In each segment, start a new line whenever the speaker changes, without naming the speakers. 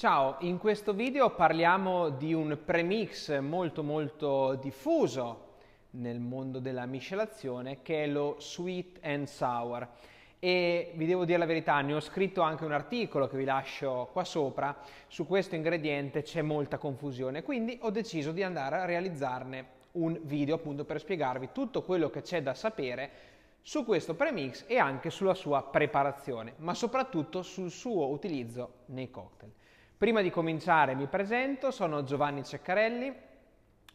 Ciao, in questo video parliamo di un premix molto molto diffuso nel mondo della miscelazione che è lo sweet and sour e vi devo dire la verità, ne ho scritto anche un articolo che vi lascio qua sopra, su questo ingrediente c'è molta confusione, quindi ho deciso di andare a realizzarne un video appunto per spiegarvi tutto quello che c'è da sapere su questo premix e anche sulla sua preparazione, ma soprattutto sul suo utilizzo nei cocktail. Prima di cominciare mi presento, sono Giovanni Ceccarelli,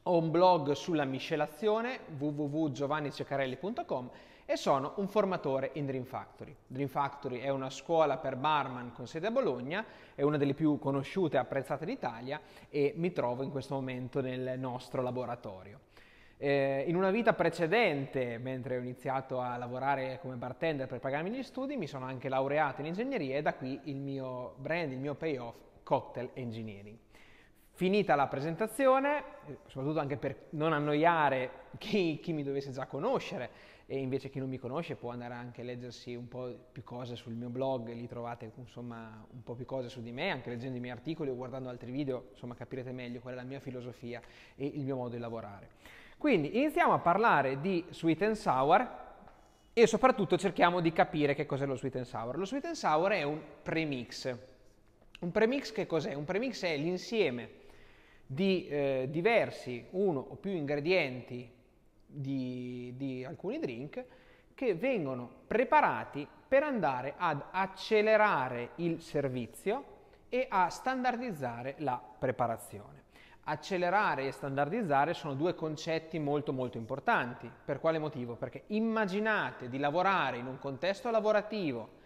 ho un blog sulla miscelazione www.giovanniciaccarelli.com e sono un formatore in Dream Factory. Dream Factory è una scuola per barman con sede a Bologna, è una delle più conosciute e apprezzate d'Italia e mi trovo in questo momento nel nostro laboratorio. Eh, in una vita precedente, mentre ho iniziato a lavorare come bartender per pagarmi gli studi, mi sono anche laureato in ingegneria e da qui il mio brand, il mio payoff cocktail engineering. Finita la presentazione, soprattutto anche per non annoiare chi, chi mi dovesse già conoscere e invece chi non mi conosce può andare anche a leggersi un po' più cose sul mio blog, lì trovate insomma un po' più cose su di me, anche leggendo i miei articoli o guardando altri video, insomma capirete meglio qual è la mia filosofia e il mio modo di lavorare. Quindi iniziamo a parlare di sweet and sour, e soprattutto cerchiamo di capire che cos'è lo sweet and sour. Lo sweet and sour è un premix. Un premix che cos'è? Un premix è l'insieme di eh, diversi, uno o più ingredienti di, di alcuni drink che vengono preparati per andare ad accelerare il servizio e a standardizzare la preparazione. Accelerare e standardizzare sono due concetti molto molto importanti. Per quale motivo? Perché immaginate di lavorare in un contesto lavorativo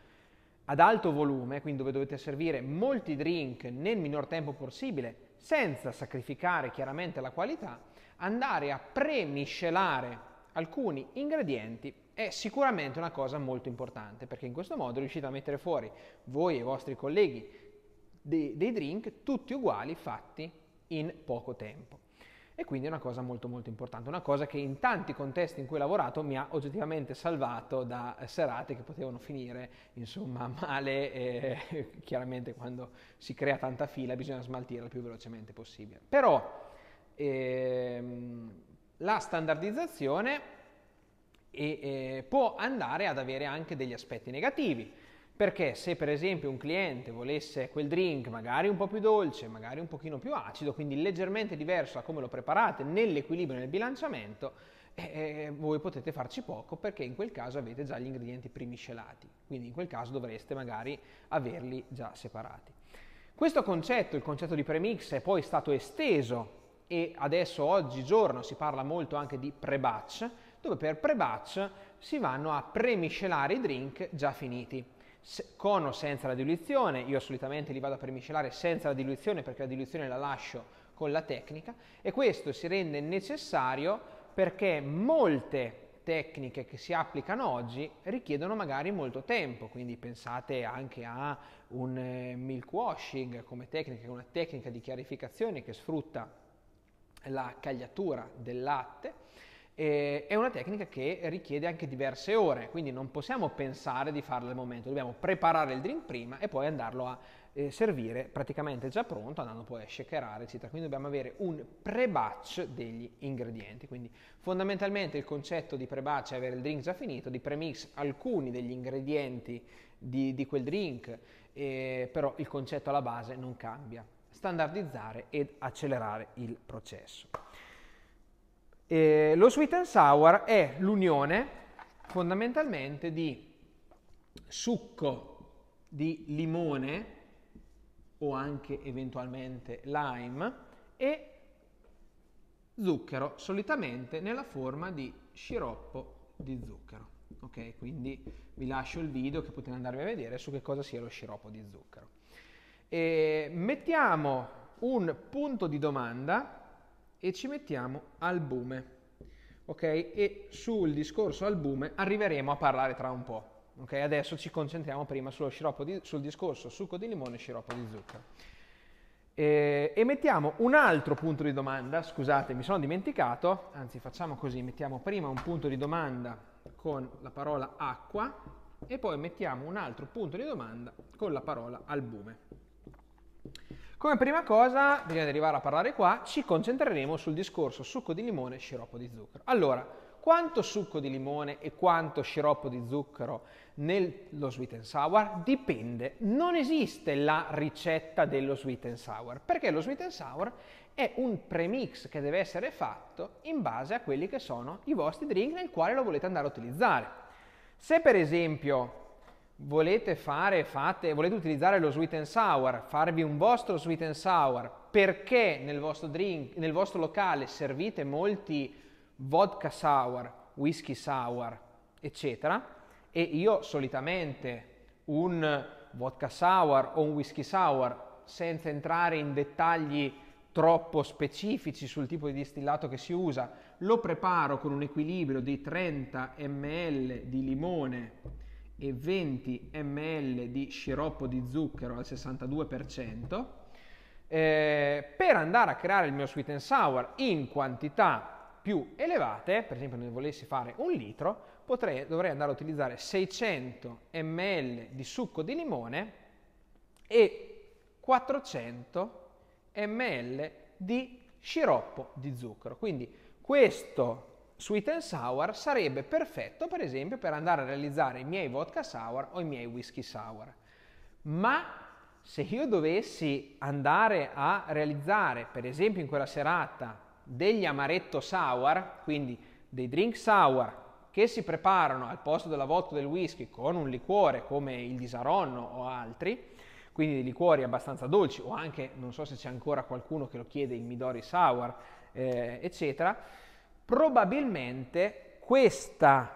ad alto volume, quindi dove dovete servire molti drink nel minor tempo possibile, senza sacrificare chiaramente la qualità, andare a premiscelare alcuni ingredienti è sicuramente una cosa molto importante, perché in questo modo riuscite a mettere fuori voi e i vostri colleghi dei, dei drink tutti uguali fatti in poco tempo e quindi è una cosa molto molto importante, una cosa che in tanti contesti in cui ho lavorato mi ha oggettivamente salvato da eh, serate che potevano finire insomma male, eh, chiaramente quando si crea tanta fila bisogna smaltirla il più velocemente possibile. Però ehm, la standardizzazione e, eh, può andare ad avere anche degli aspetti negativi perché se per esempio un cliente volesse quel drink magari un po' più dolce, magari un pochino più acido, quindi leggermente diverso da come lo preparate nell'equilibrio e nel bilanciamento, eh, eh voi potete farci poco perché in quel caso avete già gli ingredienti premiscelati, quindi in quel caso dovreste magari averli già separati. Questo concetto, il concetto di premix, è poi stato esteso e adesso oggigiorno si parla molto anche di pre-batch, dove per pre-batch si vanno a premiscelare i drink già finiti se, con o senza la diluizione, io solitamente li vado a permiscelare senza la diluizione perché la diluizione la lascio con la tecnica e questo si rende necessario perché molte tecniche che si applicano oggi richiedono magari molto tempo, quindi pensate anche a un eh, milk washing come tecnica, che è una tecnica di chiarificazione che sfrutta la cagliatura del latte eh, è una tecnica che richiede anche diverse ore, quindi non possiamo pensare di farla al momento, dobbiamo preparare il drink prima e poi andarlo a eh, servire praticamente già pronto, andando poi a shakerare, eccetera. Quindi dobbiamo avere un pre-batch degli ingredienti, quindi fondamentalmente il concetto di pre-batch è avere il drink già finito, di premix alcuni degli ingredienti di, di quel drink, eh, però il concetto alla base non cambia standardizzare ed accelerare il processo. Eh, lo sweet and sour è l'unione fondamentalmente di succo di limone o anche eventualmente lime e zucchero, solitamente nella forma di sciroppo di zucchero. Ok, quindi vi lascio il video che potete andarvi a vedere su che cosa sia lo sciroppo di zucchero. E eh, mettiamo un punto di domanda e ci mettiamo albume. Ok? E sul discorso albume arriveremo a parlare tra un po'. Ok? Adesso ci concentriamo prima di, sul discorso succo di limone e sciroppo di zucchero. E, e mettiamo un altro punto di domanda, scusate, mi sono dimenticato, anzi facciamo così, mettiamo prima un punto di domanda con la parola acqua e poi mettiamo un altro punto di domanda con la parola albume. Come prima cosa, prima di arrivare a parlare qua, ci concentreremo sul discorso succo di limone e sciroppo di zucchero. Allora, quanto succo di limone e quanto sciroppo di zucchero nello sweet and sour dipende, non esiste la ricetta dello sweet and sour, perché lo sweet and sour è un premix che deve essere fatto in base a quelli che sono i vostri drink nel quale lo volete andare a utilizzare. Se per esempio volete fare, fate, volete utilizzare lo sweet and sour, farvi un vostro sweet and sour, perché nel vostro, drink, nel vostro locale servite molti vodka sour, whisky sour, eccetera, e io solitamente un vodka sour o un whisky sour, senza entrare in dettagli troppo specifici sul tipo di distillato che si usa, lo preparo con un equilibrio di 30 ml di limone e 20 ml di sciroppo di zucchero al 62%, eh, per andare a creare il mio sweet and sour in quantità più elevate, per esempio ne volessi fare un litro, potrei, dovrei andare a utilizzare 600 ml di succo di limone e 400 ml di sciroppo di zucchero. Quindi questo sweet and sour sarebbe perfetto per esempio per andare a realizzare i miei vodka sour o i miei whisky sour. Ma se io dovessi andare a realizzare per esempio in quella serata degli amaretto sour, quindi dei drink sour che si preparano al posto della vodka del whisky con un liquore come il disaronno o altri, quindi dei liquori abbastanza dolci o anche non so se c'è ancora qualcuno che lo chiede il midori sour, eh, eccetera, probabilmente questa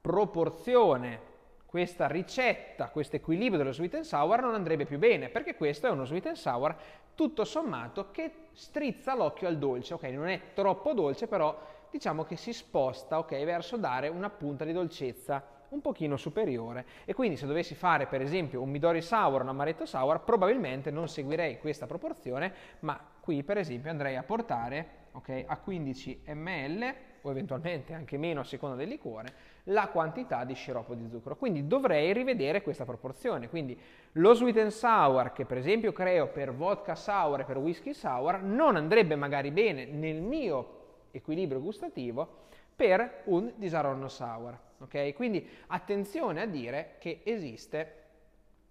proporzione, questa ricetta, questo equilibrio dello sweet and sour non andrebbe più bene, perché questo è uno sweet and sour tutto sommato che strizza l'occhio al dolce, ok? Non è troppo dolce, però diciamo che si sposta, ok, verso dare una punta di dolcezza un pochino superiore e quindi se dovessi fare per esempio un midori sour, un amaretto sour, probabilmente non seguirei questa proporzione, ma qui per esempio andrei a portare okay, a 15 ml o eventualmente anche meno a seconda del liquore la quantità di sciroppo di zucchero. Quindi dovrei rivedere questa proporzione. Quindi lo sweet and sour che per esempio creo per vodka sour e per whisky sour non andrebbe magari bene nel mio equilibrio gustativo per un disaronno sour. Okay? Quindi attenzione a dire che esiste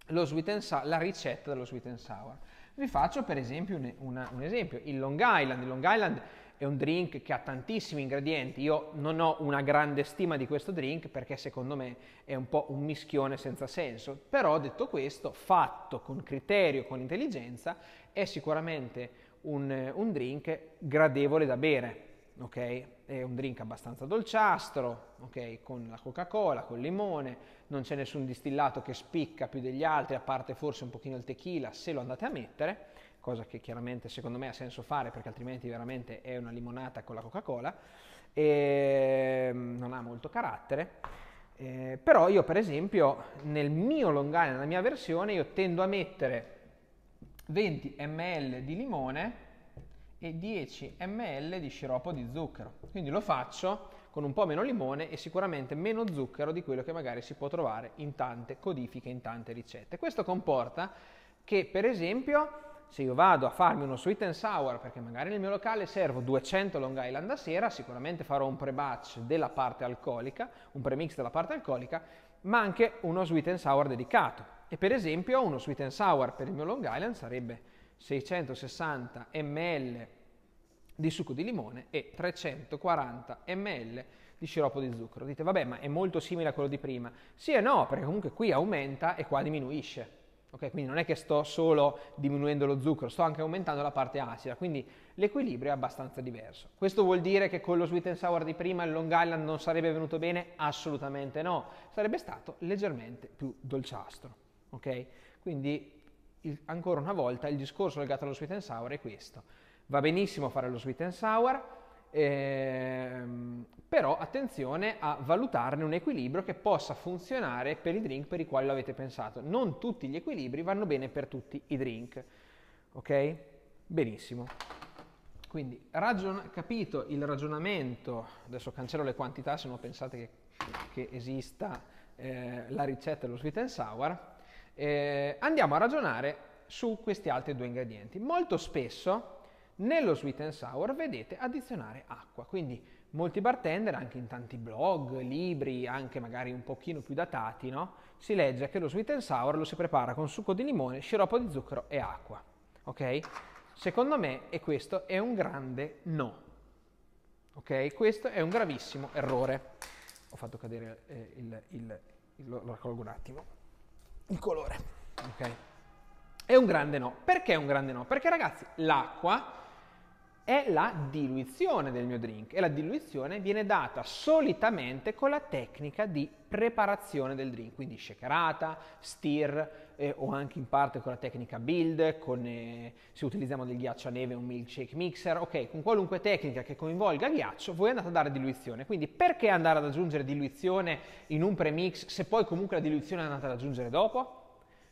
la ricetta dello sweet and sour. Vi faccio per esempio un, una, un esempio, il Long Island. Il Long Island è un drink che ha tantissimi ingredienti. Io non ho una grande stima di questo drink perché secondo me è un po' un mischione senza senso. Però detto questo, fatto con criterio, con intelligenza, è sicuramente un, un drink gradevole da bere ok? È un drink abbastanza dolciastro, ok? Con la Coca-Cola, col limone, non c'è nessun distillato che spicca più degli altri, a parte forse un pochino il tequila, se lo andate a mettere, cosa che chiaramente secondo me ha senso fare perché altrimenti veramente è una limonata con la Coca-Cola, e ehm, non ha molto carattere. Eh, però io per esempio nel mio long island, nella mia versione, io tendo a mettere 20 ml di limone e 10 ml di sciroppo di zucchero. Quindi lo faccio con un po' meno limone e sicuramente meno zucchero di quello che magari si può trovare in tante codifiche, in tante ricette. Questo comporta che per esempio se io vado a farmi uno sweet and sour perché magari nel mio locale servo 200 Long Island a sera, sicuramente farò un pre-batch della parte alcolica, un premix della parte alcolica, ma anche uno sweet and sour dedicato. E per esempio uno sweet and sour per il mio Long Island sarebbe 660 ml di succo di limone e 340 ml di sciroppo di zucchero. Dite, vabbè, ma è molto simile a quello di prima. Sì e no, perché comunque qui aumenta e qua diminuisce. Ok, quindi non è che sto solo diminuendo lo zucchero, sto anche aumentando la parte acida, quindi l'equilibrio è abbastanza diverso. Questo vuol dire che con lo sweet and sour di prima il Long Island non sarebbe venuto bene? Assolutamente no, sarebbe stato leggermente più dolciastro. Ok, Quindi il, ancora una volta il discorso legato allo sweet and sour è questo. Va benissimo fare lo sweet and sour, ehm, però attenzione a valutarne un equilibrio che possa funzionare per i drink per i quali lo avete pensato. Non tutti gli equilibri vanno bene per tutti i drink. Ok? Benissimo. Quindi ragion- capito il ragionamento, adesso cancello le quantità se non pensate che, che esista eh, la ricetta dello sweet and sour, eh, andiamo a ragionare su questi altri due ingredienti. Molto spesso nello sweet and sour vedete addizionare acqua, quindi molti bartender, anche in tanti blog, libri, anche magari un pochino più datati, no? si legge che lo sweet and sour lo si prepara con succo di limone, sciroppo di zucchero e acqua. Okay? Secondo me, e questo è un grande no. Okay? Questo è un gravissimo errore. Ho fatto cadere eh, il, il, il, lo raccolgo un attimo il colore. Okay? È un grande no. Perché è un grande no? Perché ragazzi, l'acqua è la diluizione del mio drink e la diluizione viene data solitamente con la tecnica di preparazione del drink, quindi shakerata, stir eh, o anche in parte con la tecnica build, con, eh, se utilizziamo del ghiaccio a neve un milkshake mixer, ok, con qualunque tecnica che coinvolga ghiaccio voi andate a dare diluizione, quindi perché andare ad aggiungere diluizione in un premix se poi comunque la diluizione andate ad aggiungere dopo?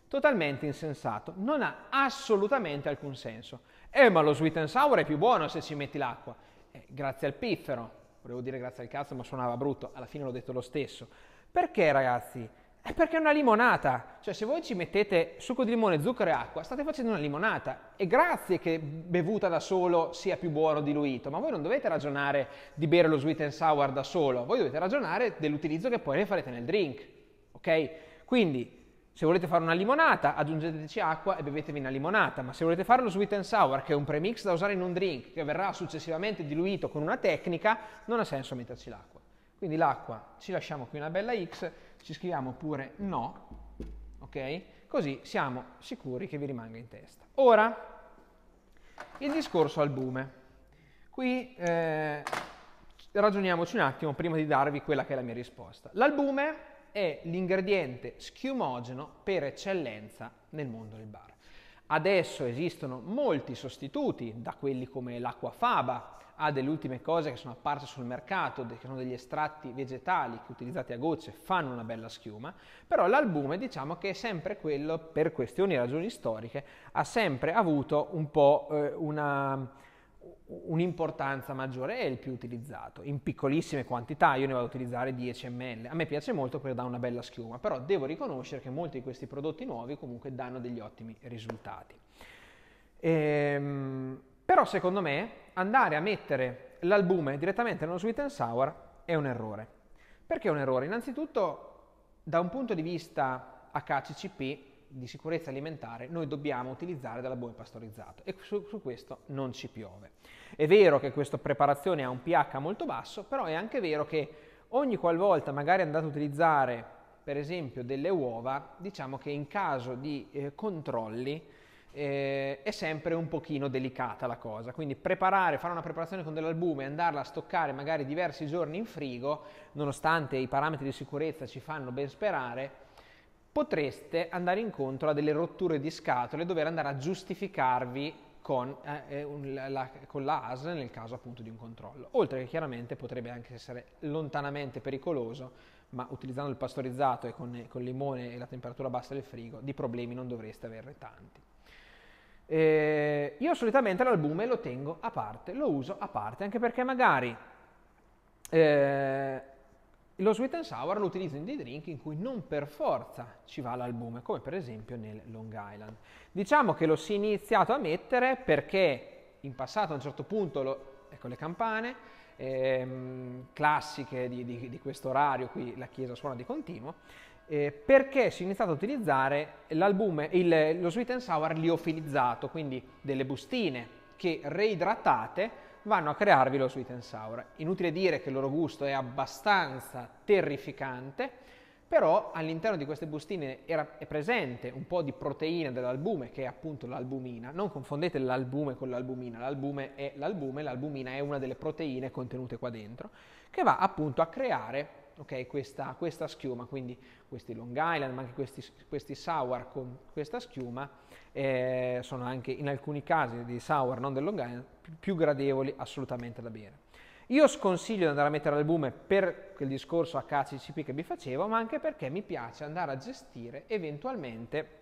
Totalmente insensato, non ha assolutamente alcun senso. Eh, ma lo sweet and sour è più buono se ci metti l'acqua. Eh, grazie al piffero. Volevo dire grazie al cazzo, ma suonava brutto. Alla fine l'ho detto lo stesso. Perché, ragazzi? È perché è una limonata. Cioè, se voi ci mettete succo di limone, zucchero e acqua, state facendo una limonata. E grazie che bevuta da solo sia più buono diluito. Ma voi non dovete ragionare di bere lo sweet and sour da solo. Voi dovete ragionare dell'utilizzo che poi ne farete nel drink. Ok? Quindi se volete fare una limonata, aggiungeteci acqua e bevetevi una limonata, ma se volete fare lo sweet and sour, che è un premix da usare in un drink, che verrà successivamente diluito con una tecnica, non ha senso metterci l'acqua. Quindi l'acqua ci lasciamo qui una bella X, ci scriviamo pure no, ok? Così siamo sicuri che vi rimanga in testa. Ora, il discorso al bume. Qui eh, ragioniamoci un attimo prima di darvi quella che è la mia risposta. L'albume è l'ingrediente schiumogeno per eccellenza nel mondo del bar. Adesso esistono molti sostituti, da quelli come l'acquafaba a delle ultime cose che sono apparse sul mercato, che sono degli estratti vegetali che utilizzati a gocce fanno una bella schiuma, però l'albume diciamo che è sempre quello, per questioni e ragioni storiche, ha sempre avuto un po' eh, una un'importanza maggiore è il più utilizzato, in piccolissime quantità, io ne vado a utilizzare 10 ml, a me piace molto perché dà una bella schiuma, però devo riconoscere che molti di questi prodotti nuovi comunque danno degli ottimi risultati. Ehm, però secondo me andare a mettere l'albume direttamente nello sweet and sour è un errore. Perché è un errore? Innanzitutto da un punto di vista HCCP di sicurezza alimentare noi dobbiamo utilizzare dell'albume pastorizzato e su, su, questo non ci piove. È vero che questa preparazione ha un pH molto basso, però è anche vero che ogni qualvolta magari andate a utilizzare per esempio delle uova, diciamo che in caso di eh, controlli eh, è sempre un pochino delicata la cosa, quindi preparare, fare una preparazione con dell'albume e andarla a stoccare magari diversi giorni in frigo, nonostante i parametri di sicurezza ci fanno ben sperare, potreste andare incontro a delle rotture di scatole e dover andare a giustificarvi con, eh, eh un, la, con la ASL nel caso appunto di un controllo. Oltre che chiaramente potrebbe anche essere lontanamente pericoloso, ma utilizzando il pastorizzato e con, con limone e la temperatura bassa del frigo, di problemi non dovreste averne tanti. Eh, io solitamente l'albume lo tengo a parte, lo uso a parte, anche perché magari eh, lo sweet and sour lo utilizzo in dei drink in cui non per forza ci va l'albume, come per esempio nel Long Island. Diciamo che lo si è iniziato a mettere perché in passato a un certo punto, lo, ecco le campane, ehm, classiche di, di, di questo orario, qui la chiesa suona di continuo, eh, perché si è iniziato a utilizzare l'albume, il, lo sweet and sour liofilizzato, quindi delle bustine che reidratate vanno a crearvi lo sweet and sour. Inutile dire che il loro gusto è abbastanza terrificante, però all'interno di queste bustine era, è presente un po' di proteina dell'albume, che è appunto l'albumina. Non confondete l'albume con l'albumina, l'albume è l'albume, l'albumina è una delle proteine contenute qua dentro, che va appunto a creare okay, questa, questa, schiuma, quindi questi Long Island, ma anche questi, questi sour con questa schiuma, eh, sono anche in alcuni casi dei sour non del Long Island, più gradevoli assolutamente da bere. Io sconsiglio di andare a mettere l'albume per quel discorso a HCCP che vi facevo, ma anche perché mi piace andare a gestire eventualmente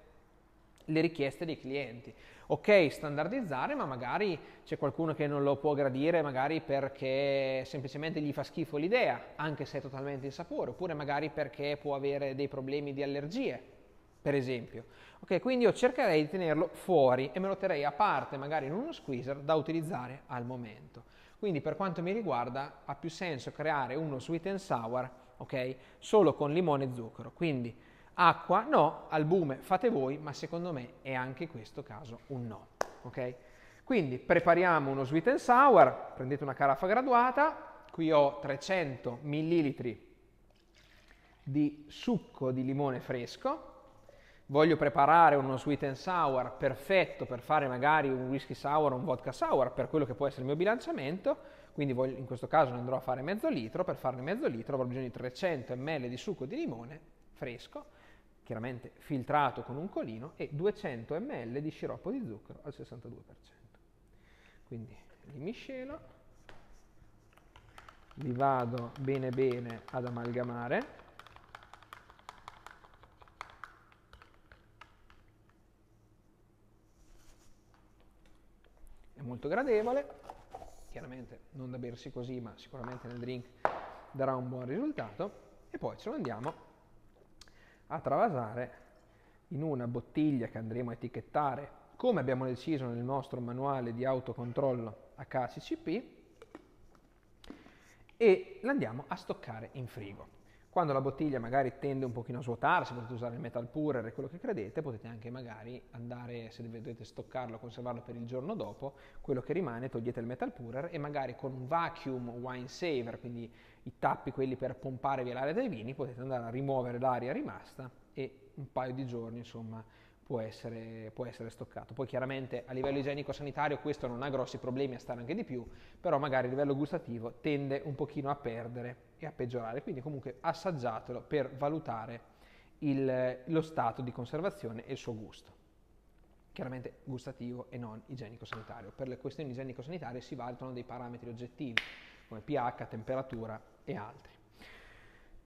le richieste dei clienti. Ok, standardizzare, ma magari c'è qualcuno che non lo può gradire, magari perché semplicemente gli fa schifo l'idea, anche se è totalmente sapore, oppure magari perché può avere dei problemi di allergie, per esempio. Ok, quindi io cercherei di tenerlo fuori e me lo terrei a parte, magari in uno squeezer da utilizzare al momento. Quindi per quanto mi riguarda ha più senso creare uno sweet and sour, ok, solo con limone e zucchero. Quindi acqua no, albume fate voi, ma secondo me è anche in questo caso un no, ok? Quindi prepariamo uno sweet and sour, prendete una caraffa graduata, qui ho 300 ml di succo di limone fresco, voglio preparare uno sweet and sour perfetto per fare magari un whisky sour o un vodka sour per quello che può essere il mio bilanciamento, quindi voglio, in questo caso ne andrò a fare mezzo litro, per farne mezzo litro avrò bisogno di 300 ml di succo di limone fresco, chiaramente filtrato con un colino, e 200 ml di sciroppo di zucchero al 62%. Quindi li miscelo, li vado bene bene ad amalgamare, è molto gradevole, chiaramente non da bersi così, ma sicuramente nel drink darà un buon risultato. E poi ce lo andiamo a travasare in una bottiglia che andremo a etichettare come abbiamo deciso nel nostro manuale di autocontrollo HACCP e l'andiamo a stoccare in frigo. Quando la bottiglia magari tende un pochino a svuotarsi, potete usare il metal purer e quello che credete, potete anche magari andare, se dovete stoccarlo, conservarlo per il giorno dopo, quello che rimane togliete il metal purer e magari con un vacuum wine saver, quindi i tappi quelli per pompare via l'aria dai vini, potete andare a rimuovere l'aria rimasta e un paio di giorni, insomma, può essere, può essere stoccato. Poi chiaramente a livello igienico-sanitario questo non ha grossi problemi a stare anche di più, però magari a livello gustativo tende un pochino a perdere e a peggiorare, quindi comunque assaggiatelo per valutare il, lo stato di conservazione e il suo gusto chiaramente gustativo e non igienico-sanitario. Per le questioni igienico-sanitarie si valutano dei parametri oggettivi come pH, temperatura e altri.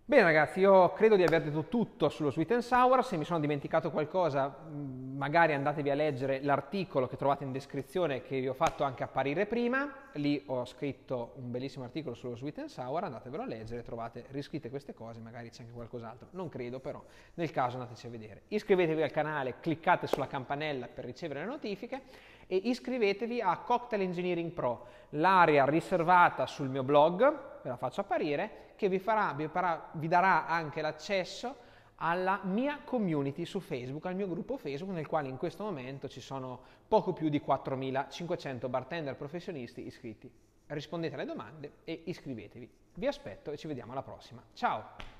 Bene ragazzi, io credo di aver detto tutto sullo Sweet and Sour, se mi sono dimenticato qualcosa mm, magari andatevi a leggere l'articolo che trovate in descrizione che vi ho fatto anche apparire prima, lì ho scritto un bellissimo articolo sullo Sweet and Sour, andatevelo a leggere, trovate riscritte queste cose, magari c'è anche qualcos'altro, non credo però, nel caso andateci a vedere. Iscrivetevi al canale, cliccate sulla campanella per ricevere le notifiche e iscrivetevi a Cocktail Engineering Pro, l'area riservata sul mio blog, ve la faccio apparire, che vi, farà, vi, farà, vi darà anche l'accesso alla mia community su Facebook, al mio gruppo Facebook nel quale in questo momento ci sono poco più di 4.500 bartender professionisti iscritti. Rispondete alle domande e iscrivetevi. Vi aspetto e ci vediamo alla prossima. Ciao!